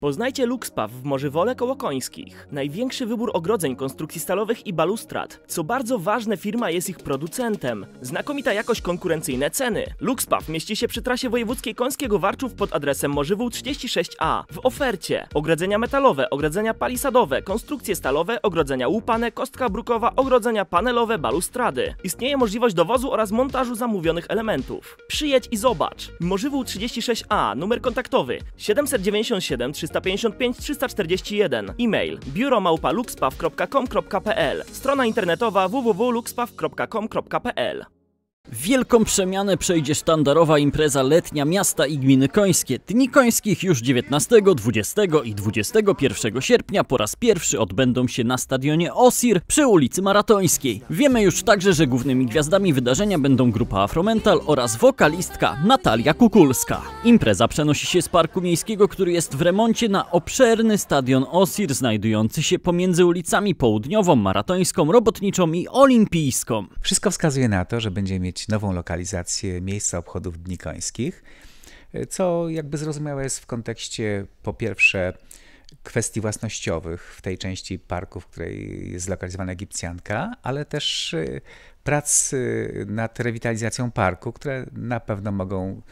Poznajcie Luxpaw w Morzywole koło Końskich. Największy wybór ogrodzeń konstrukcji stalowych i balustrad. Co bardzo ważne, firma jest ich producentem. Znakomita jakość, konkurencyjne ceny. Luxpaw mieści się przy trasie wojewódzkiej Końskiego Warczów pod adresem Morzywół 36A. W ofercie ogrodzenia metalowe, ogrodzenia palisadowe, konstrukcje stalowe, ogrodzenia łupane, kostka brukowa, ogrodzenia panelowe, balustrady. Istnieje możliwość dowozu oraz montażu zamówionych elementów. Przyjedź i zobacz. Morzywół 36A, numer kontaktowy 797 3 355 341. E-mail biuromałpa.luxpaw.com.pl Strona internetowa www.luxpaw.com.pl Wielką przemianę przejdzie sztandarowa impreza letnia miasta i gminy Końskie. Dni Końskich już 19, 20 i 21 sierpnia po raz pierwszy odbędą się na stadionie Osir przy ulicy Maratońskiej. Wiemy już także, że głównymi gwiazdami wydarzenia będą grupa Afromental oraz wokalistka Natalia Kukulska. Impreza przenosi się z parku miejskiego, który jest w remoncie na obszerny stadion Osir znajdujący się pomiędzy ulicami Południową, Maratońską, Robotniczą i Olimpijską. Wszystko wskazuje na to, że będzie mieć nową lokalizację miejsca obchodów Dni Końskich, co jakby zrozumiałe jest w kontekście po pierwsze kwestii własnościowych w tej części parku, w której jest zlokalizowana Egipcjanka, ale też y, prac y, nad rewitalizacją parku, które na pewno mogą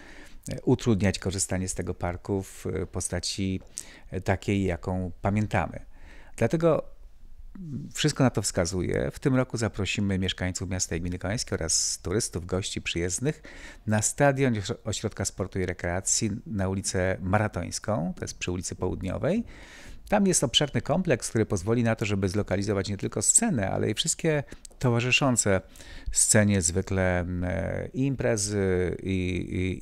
y, utrudniać korzystanie z tego parku w postaci takiej, jaką pamiętamy. Dlatego wszystko na to wskazuje. W tym roku zaprosimy mieszkańców miasta i gminy Kołańskiej oraz turystów, gości przyjezdnych na stadion Ośrodka Sportu i Rekreacji na ulicę Maratońską, to jest przy ulicy Południowej. Tam jest obszerny kompleks, który pozwoli na to, żeby zlokalizować nie tylko scenę, ale i wszystkie towarzyszące scenie zwykle e, imprezy i,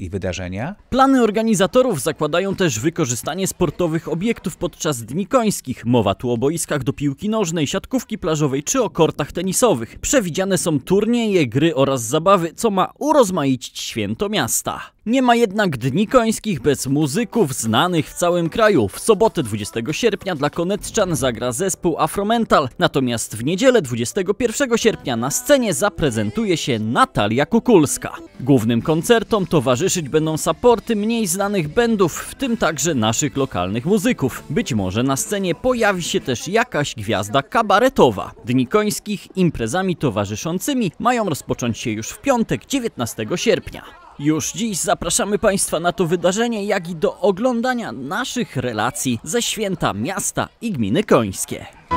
i, i, wydarzenia. Plany organizatorów zakładają też wykorzystanie sportowych obiektów podczas dni końskich. Mowa tu o boiskach do piłki nożnej, siatkówki plażowej czy o kortach tenisowych. Przewidziane są turnieje, gry oraz zabawy, co ma urozmaicić święto miasta. Nie ma jednak dni końskich bez muzyków znanych w całym kraju. W sobotę 20 sierpnia dla Koneczczan zagra zespół Afromental, natomiast w niedzielę 21 sierpnia sierpnia na scenie zaprezentuje się Natalia Kukulska. Głównym koncertom towarzyszyć będą supporty mniej znanych bandów, w tym także naszych lokalnych muzyków. Być może na scenie pojawi się też jakaś gwiazda kabaretowa. Dni Końskich imprezami towarzyszącymi mają rozpocząć się już w piątek 19 sierpnia. Już dziś zapraszamy Państwa na to wydarzenie, jak i do oglądania naszych relacji ze święta miasta i gminy końskie.